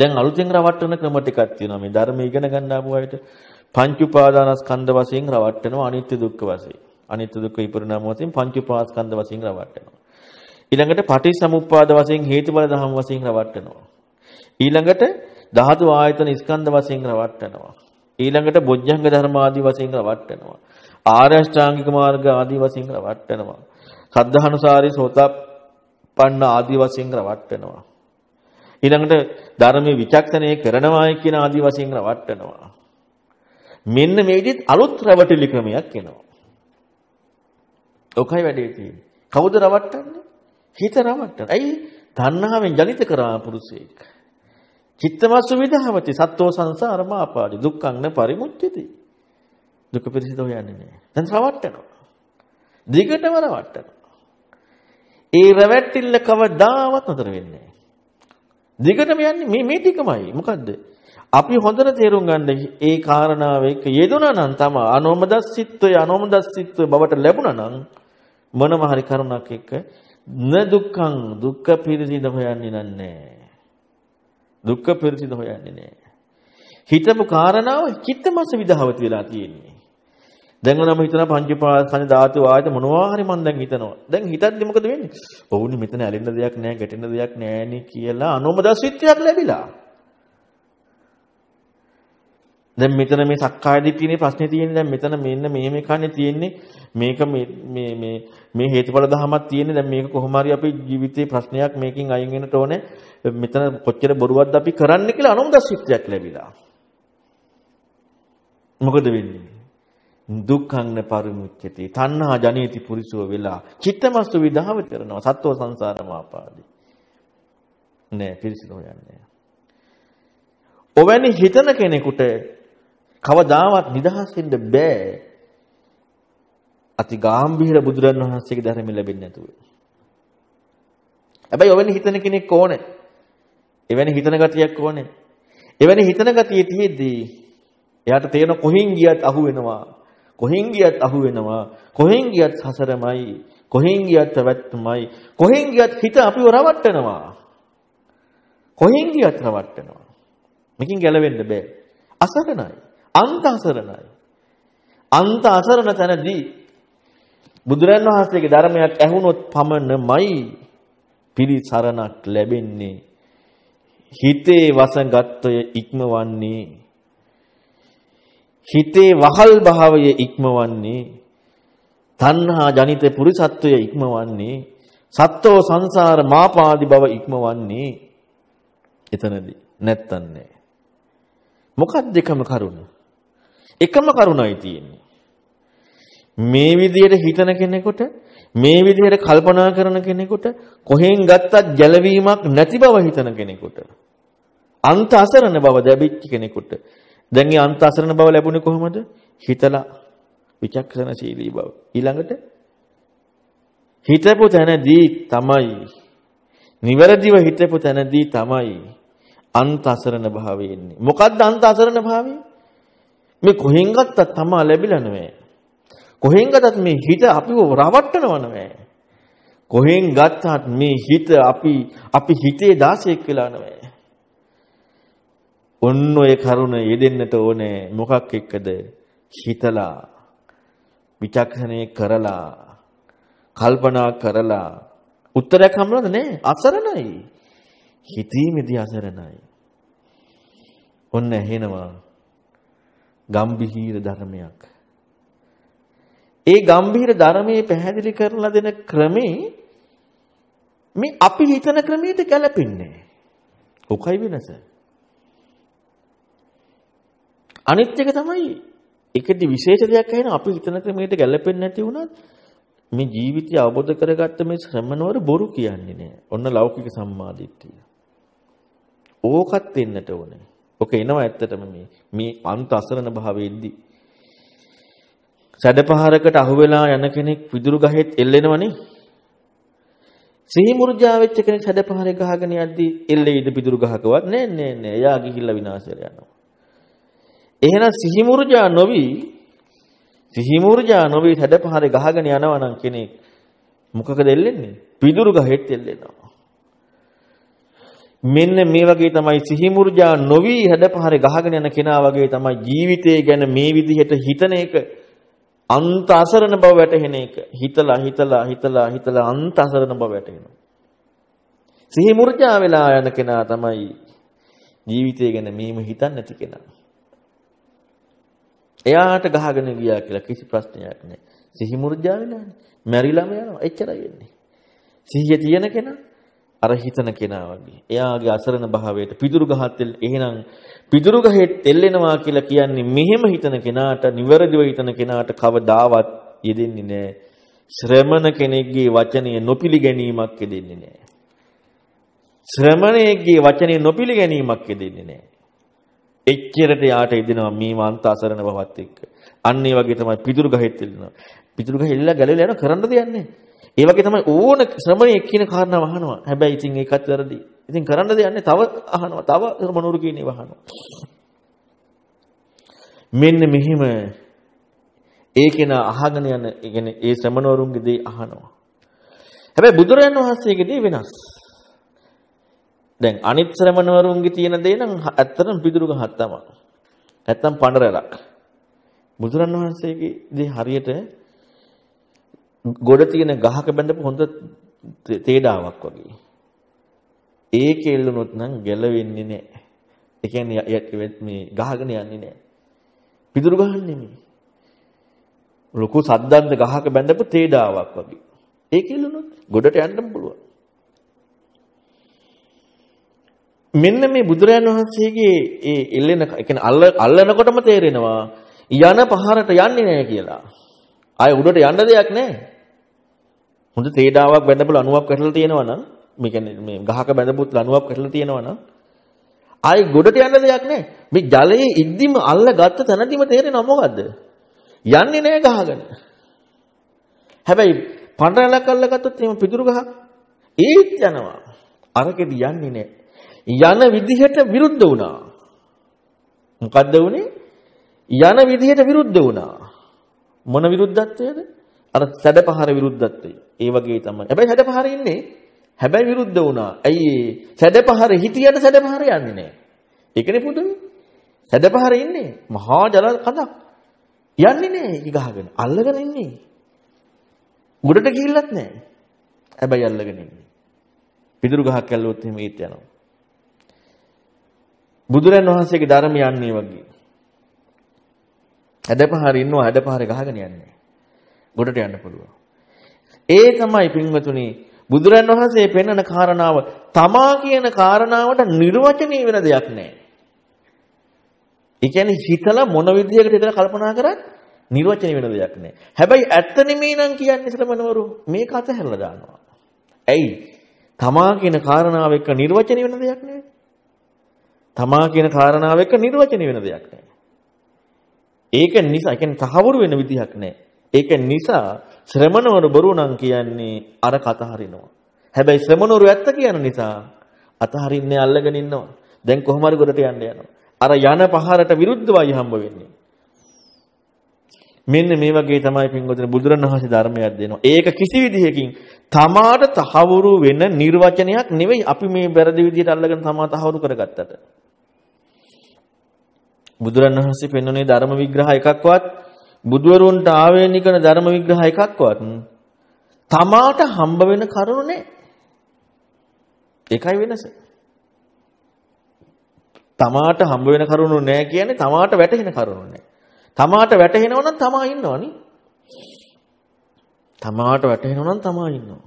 දැන් අලුතෙන් රවට්ටන ක්‍රම ටිකක් තියෙනවා මේ ධර්ම ඉගෙන ගන්න ආපු අයට පංච උපාදානස්කන්ධ වශයෙන් රවට්ටනවා අනිත්‍ය දුක්ඛ වශයෙන් අනිත්‍ය දුක්ඛ විපරිණාම වශයෙන් පංච උපාස්කන්ධ වශයෙන් රවට්ටනවා ඊළඟට පටිසමුප්පාද වශයෙන් හේතුඵල ධම් වශයෙන් රවට්ටනවා ඊළඟට ධාතු ආයතන ස්කන්ධ වශයෙන් රවට්ටනවා ඊළඟට බොජ්ජංග ධර්ම ආදී වශයෙන් රවට්ටනවා ආරෂ්ඨාංගික මාර්ග ආදී වශයෙන් රවට්ටනවා සද්ධානුසාරී සෝතපන්න ආදී වශයෙන් රවට්ටනවා ඊළඟට ධර්මයේ විචක්ෂණය කරනවායි කියන ආදි වශයෙන් රවට්ටනවා. මෙන්න මේ විදිහට අලුත් රැවටිලි ක්‍රමයක් එනවා. ඔකයි වැඩේ තියෙන්නේ. කවුද රවට්ටන්නේ? හිත රවට්ටන. ඇයි? තණ්හාවෙන් ජනිත කරා පුරුෂයෙක්. චිත්තමස්ස විදහවති සත්වෝ සංසාරම ආපාදි දුක්ඛං පරිමුච්ඡති. දුක පිළිසිත හොයන්නේ නෑ. දැන් රවට්ටනවා. දිගටම රවට්ටනවා. ඒ රැවටිල්ල කවදාවත් නතර වෙන්නේ නෑ. දිගටම යන්නේ මේ මේ ටිකමයි. මොකද්ද? අපි හොඳට තේරුම් ගන්න ඒ කාරණාව එක්ක යෙදුණා නම් තම අනෝමදස්සිත්වය අනෝමදස්සිත්වය බවට ලැබුණා නම් මොනම හරි කරුණක් එක්ක න දුක්ඛං දුක්ඛ පිරිසිඳ හොයන්නේ නැහැ. දුක්ඛ පිරිසිඳ හොයන්නේ නැහැ. හිතපු කාරණාව චිත්තමස විදහවති වෙලා තියෙන්නේ. දැන් නම් හිතනවා පංචපාසන ධාතු ආයත මොනවා හරි මම දැන් හිතනවා. දැන් හිතද්දි මොකද වෙන්නේ? ඔවුනි මෙතන ඇලෙන්න දෙයක් නැහැ, ගැටෙන්න දෙයක් නැහැ කියලා අනුමදස්සිතයක් ලැබිලා. දැන් මෙතන මේ සක්කාය දිට්ඨියනේ ප්‍රශ්නේ තියෙන්නේ දැන් මෙතන මෙන්න මේ මේ කන්නේ තියෙන්නේ මේක මේ මේ මේ මේ හේතුඵල ධමයක් තියෙන්නේ දැන් මේක කොහොම හරි අපි ජීවිතේ ප්‍රශ්නයක් මේකෙන් අයින් වෙන්නට ඕනේ මෙතන කොච්චර බොරුවක්ද අපි කරන්න කියලා අනුමුදස්සිතයක් ලැබිලා මොකද වෙන්නේ දුක්ඛං පරිමුච්ඡති තණ්හා ජනේති පුරිසෝ වෙලා චිත්තමස්ස විධාව කරනවා සත්ව සංසාරම ආපාදී නෑ පිරිසිදු හොයන්නේ ඔවැනි හිතන කෙනෙකුට කවදාවත් නිදහස් වෙන්න බෑ අතිගාම්භීර බුදුරන් වහන්සේගේ ධර්ම ලැබෙන්නේ නැතුව හැබැයි ඔවැනි හිතන කෙනෙක් ඕනේ එවැනි හිතන ගතියක් ඕනේ එවැනි හිතන ගතිය තියෙද්දී එයාට තේරෙන කොහින් ගියත් අහු වෙනවා කොහෙන් ගියත් අහු වෙනවා. කොහෙන් ගියත් සසරමයි. කොහෙන් ගියත් පැවැත්මයි. කොහෙන් ගියත් හිත අපිව රවට්ටනවා. කොහෙන් ගියත් රවට්ටනවා. මේකෙන් ගැලවෙන්න බෑ. අසරණයි. අන්ත අසරණයි. අන්ත අසරණ තැනදී බුදුරන් වහන්සේගේ ධර්මයක් ඇහුනොත් පමණමයි පිළිසරණක් ලැබෙන්නේ. හිතේ වසඟත්වය ඉක්මවන්නේ හිතේ වහල් භාවය ඉක්මවන්නේ තණ්හා ජනිත පුරිසත්වය ඉක්මවන්නේ සත්වෝ සංසාර මාපාදි බව ඉක්මවන්නේ එතනදී නැත්තන් නෑ මොකක්ද එකම කරුණ එකම කරුණයි තියෙන්නේ මේ විදියට හිතන කෙනෙකුට මේ විදියට කල්පනා කරන කෙනෙකුට කොහෙන් ගත්තත් ගැළවීමක් නැති බව හිතන කෙනෙකුට අන්ත අසරණ බව දැබිච්ච කෙනෙකුට දැන් ඒ අන්තසරණ බව ලැබුණේ කොහොමද? හිතලා විචක්ෂණශීලී බව. ඊළඟට හිතපු තැනදී තමයි නිවැරදිව හිතපු තැනදී තමයි අන්තසරණ භාවය එන්නේ. මොකද්ද අන්තසරණ භාවය? මේ කොහෙන් ගත්තත් තමා ලැබිලා නෑ. කොහෙන් ගත්තත් මේ හිත අපිව රවට්ටනව නෑ. කොහෙන් ගත්තත් මේ හිත අපි අපි හිතේ දාසයෙක් වෙලා නෑ. ඔන්න ඔය කරුණ යෙදෙන්නට ඕනේ මොකක් එක්කද? හිතලා විචක්ෂණේ කරලා කල්පනා කරලා උත්තරයක් හම්බුනද නෑ අසරණයි හිතීමේදී අසරණයි ඔන්න ඇහෙනවා ගම්භීර ධර්මයක් ඒ ගම්භීර ධර්මයේ පැහැදිලි කරලා දෙන ක්‍රමේ මේ අපි හිතන ක්‍රමයට ගැලපෙන්නේ නෑ. ඔකයි වෙනස. අනිත් එක තමයි ඒකෙදි විශේෂ දෙයක් ඇහෙන අපි හිතන ක්‍රමයට ගැළපෙන්නේ නැති වුණත් මේ ජීවිතය අවබෝධ කරගත්ත මේ ශ්‍රමණවරු බොරු කියන්නේ නෑ. ඔන්න ලෞකික සම්මාදිට්ඨිය. ඕකත් වෙන්නට ඕනේ. ඔක එනවා ඇත්තටම මේ මේ අන්ත අසරණ භාවයේදී. සැඩපහරකට අහුවෙලා යන කෙනෙක් විදුරු ගහෙත් එල්ලෙනවනේ. සිහි මුර්ජා වෙච්ච කෙනෙක් සැඩපහරේ ගහගෙන යද්දී එල්ලෙයිද විදුරු ගහකවත් නෑ නෑ නෑ. එයා ගිහිල්ලා විනාශ වෙලා යනවා. එහෙනම් සිහිමුර්ජා නොවි සිහිමුර්ජා නොවි හැඩපහරි ගහගෙන යනවා නම් කෙනෙක් මොකකද එල්ලෙන්නේ? පිදුරු ගහෙත් එල්ලෙනවා. මෙන්න මේ වගේ තමයි සිහිමුර්ජා නොවි හැඩපහරි ගහගෙන යන කෙනා වගේ තමයි ජීවිතය ගැන මේ විදිහට හිතන එක අන්ත අසරණ බව වැටහෙන එක හිතලා හිතලා හිතලා හිතලා අන්ත අසරණ බව වැටහෙනවා. සිහිමුර්ජා වෙලා යන කෙනා තමයි ජීවිතය ගැන මෙහෙම හිතන්නේ නැති කෙනා. එයාට ගහගෙන ගියා කියලා කිසි ප්‍රශ්නයක් නැහැ. සිහි මුර්ජාවේ නැහැනේ. මැරිලාම යනවා. එච්චරයි වෙන්නේ. සිහිය තියෙන කෙනා අර හිතන කෙනා වගේ. එයාගේ අසරණ භාවයට පිදුරු ගහත් එහෙනම් පිදුරු ගහේ තෙල්ලෙනවා කියලා කියන්නේ මෙහෙම හිතන කෙනාට නිවැරදිව හිතන කෙනාට කවදාවත් යෙදෙන්නේ නැහැ. ශ්‍රමණ කෙනෙක්ගේ වචනය නොපිළිගැනීමක් යෙදෙන්නේ නැහැ. ශ්‍රමණයෙක්ගේ වචනේ නොපිළිගැනීමක් යෙදෙන්නේ නැහැ. එච්චරට යාට ඉදෙනවා මේ මාන්ත අසරණ බවත් එක්ක. අන්න ඒ වගේ තමයි පිදුරු ගහෙත් එල්ලනවා. පිදුරු ගහ එල්ලලා ගැලවිලා යනවා කරන්න දෙයක් නැහැ. ඒ වගේ තමයි ඕන ශ්‍රමණයෙක් කියන කාරණාව අහනවා. හැබැයි ඉතින් ඒකත් වැරදි. ඉතින් කරන්න දෙයක් නැහැ. තව අහනවා. තව මොනෝරු කියන්නේ අහනවා. මෙන්න මෙහිම ඒකේන අහගෙන යන ඒ කියන්නේ ඒ ශ්‍රමණවරුන්ගේ දේ අහනවා. හැබැයි බුදුරයන් වහන්සේගේ දේ වෙනස්. දැන් අනිත් ශ්‍රමණවරුන්ගේ තියෙන දේ නම් ඇත්තටම පිදුරු ගහක් තමයි. නැත්තම් පඬරලක්. බුදුරන් වහන්සේගේ දේ හරියට ගොඩ තියෙන ගහක බැඳපු හොඳ තේඩාවක් වගේ. ඒක එල්ලුනොත් නම් ගැලවෙන්නේ නැහැ. ඒ කියන්නේ මේ ගහගෙන යන්නේ නැහැ. පිදුරු ගහක් නෙමෙයි. ලොකු සද්දන්ත ගහක බැඳපු තේඩාවක් වගේ. ඒක එල්ලුනොත් ගොඩට යන්න පුළුවන්. මෙන්න මේ බුදුරයන් වහන්සේගේ ඒ එල්ලෙන කියන්නේ අල්ල අල්ලනකොටම තේරෙනවා යන පහරට යන්නේ නැහැ කියලා. ආය උඩට යන්න දෙයක් නැහැ. හොඳ තේඩාවක් බැඳපු ලණුවක් කැටලා තියෙනවා නම් මේ කියන්නේ මේ ගහක බැඳපුත් ලණුවක් කැටලා තියෙනවා නම් ආය ගොඩට යන්න දෙයක් නැහැ. මේ ජලයේ ඉද්දිම අල්ලගත්ත තැනදිම තේරෙනවා මොකද්ද? යන්නේ නැහැ ගහගෙන. හැබැයි පඬරලක් අල්ලගත්තොත් එහෙම පිදුරු ගහක් ඒත් යනවා. අරකෙදි යන්නේ නැහැ. යන විදිහට විරුද්ධ වුණා. මොකද්ද වුනේ? යන විදිහට විරුද්ධ වුණා. මොන විරුද්ධත්වයද? අර සැඩපහර විරුද්ධත්වය. ඒ වගේ තමයි. හැබැයි සැඩපහර ඉන්නේ හැබැයි විරුද්ධ වුණා. ඇයි සැඩපහර හිටියට සැඩපහර යන්නේ නැහැ. ඒකනේ පුදුමයි. සැඩපහර ඉන්නේ මහා ජල කඳක්. යන්නේ නැහැ ඒක ගහගෙන. අල්ලගෙන ඉන්නේ. උඩට ගිහිල්ලත් නැහැ. හැබැයි අල්ලගෙන ඉන්නේ. පිදුරු ගහක් ඇල්ලුවොත් එහෙම ඒත් යනවා. බුදුරන් වහන්සේගේ ධර්ම යන්නේ වගේ. හැඩපහර ඉන්නවා හැඩපහර ගහගෙන යන්නේ. ගොඩට යන්න පුළුවන්. ඒ තමයි පින්වතුනි බුදුරන් වහන්සේ පෙන්වන කාරණාව තමා කියන කාරණාවට නිර්වචනය වෙන දෙයක් නැහැ. ඒ කියන්නේ හිතලා මොන විදියකට හිතලා කල්පනා කරත් නිර්වචනය වෙන දෙයක් නැහැ. හැබැයි ඇත්ත නෙමෙයි නම් කියන්නේ සමනවරු මේක අතහැරලා දානවා. ඇයි? තමා කියන කාරණාව එක්ක නිර්වචනය වෙන දෙයක් නෙවෙයි. තමා කියන කාරණාව එක නිර්වචනය වෙන දෙයක් නෑ. ඒක නිසා, ඒ කියන්නේ තහවුරු වෙන විදිහක් නෑ. ඒක නිසා ශ්‍රමණවරු බොරු නම් කියන්නේ අර කත හරිනවා. හැබැයි ශ්‍රමණවරු ඇත්ත කියන නිසා අතහරින්නේ අල්ලගෙන ඉන්නවා. දැන් කොහොම හරි ගොඩට යන්න යනවා. අර යන පහරට විරුද්ධවයි හම්බ වෙන්නේ. මෙන්න මේ වගේ තමයි පින්වතුනි බුදුරණවහන්සේ ධර්මයක් දෙනවා. ඒක කිසි විදිහකින් තමාට තහවුරු වෙන නිර්වචනයක් නෙවෙයි අපි මේ වැරදි විදිහට අල්ලගෙන තමා තහවුරු කරගත්තට. බුදුරණවහන්සේ පෙන්වන්නේ ධර්ම විග්‍රහ එකක්වත් බුදුවරුන්ට ආවේනික කරන ධර්ම විග්‍රහ එකක්වත් තමාට හම්බ වෙන කරුණු නෑ. ඒකයි වෙනස. තමාට හම්බ වෙන කරුණු නෑ කියන්නේ තමාට වැටහෙන කරුණු නෑ. තමාට වැටහෙනවා නම් තමා ඉන්නවා නේ. තමාට වැටහෙනවා නම් තමා ඉන්නවා.